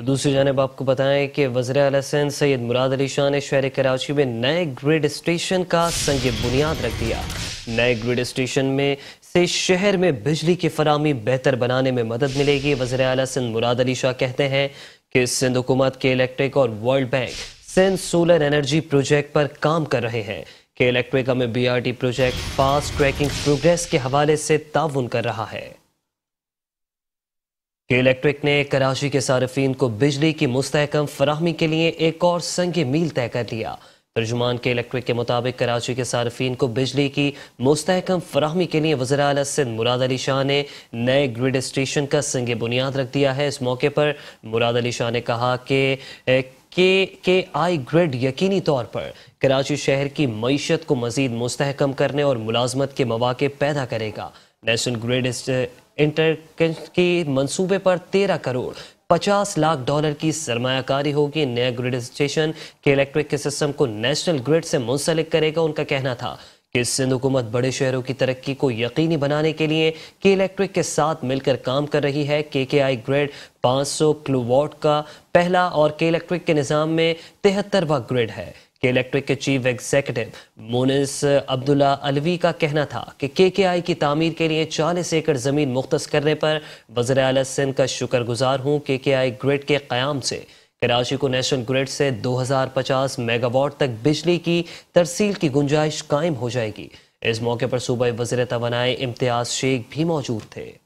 दूसरी जानब आपको बताएं कि वजर अल सैद मुराद अली शाह ने शहर कराची में नए ग्रिड स्टेशन का संग बुनियाद रख दिया नए ग्रिड स्टेशन में से शहर में बिजली की फरहमी बेहतर बनाने में मदद मिलेगी वजर अला सिंध मुराद अली शाह कहते हैं कि सिंध हुकूमत के इलेक्ट्रिक और World Bank Sindh solar energy project पर काम कर रहे हैं कि इलेक्ट्रिका में B R T project fast tracking progress के हवाले से ताउन कर रहा है के इलेक्ट्रिक ने कराची के सार्फिन को बिजली की मुस्तकम फराहमी के लिए एक और संगी मील तय कर लिया तर्जुमान के इलेक्ट्रिक के मुताबिक कराची के सार्फिन को बिजली की मुस्तकम फरहमी के लिए वजर अल सिंध मुराद अली शाह ने नए ग्रिड स्टेशन का संग बुनियाद रख दिया है इस मौके पर मुराद अली शाह ने कहा कि के के आई ग्रिड यकीनी तौर पर कराची शहर की मीशत को मजीद मुस्तकम करने और मुलाजमत के मौाक़े पैदा करेगा नेशनल ग्रिड इंटर की मनसूबे पर तेरह करोड़ पचास लाख डॉलर की सरमाकारी होगी नया ग्रिड स्टेशन के इलेक्ट्रिक के सिस्टम को नेशनल ग्रिड से मुंसलिक करेगा उनका कहना था कि सिंध हुकूमत बड़े शहरों की तरक्की को यकीनी बनाने के लिए के इलेक्ट्रिक के साथ मिलकर काम कर रही है के के आई ग्रिड 500 किलोवाट का पहला और के इलेक्ट्रिक के निज़ाम में तिहत्तरवा ग्रिड है के इलेक्ट्रिक के चीफ एग्जीक्यूटिव मोनिस अब्दुल्ला अलवी का कहना था कि के के आई की तमीर के लिए चालीस एकड़ ज़मीन मुख्त करने पर वजर अल सिंध का शुक्रगुजार हूँ के के आई ग्रिड के क्याम से कराची को नेशनल ग्रिड से 2050 मेगावाट तक बिजली की तरसील की गुंजाइश कायम हो जाएगी इस मौके पर सूबाई वजर तोानाए इम्तियाज़ शेख भी मौजूद थे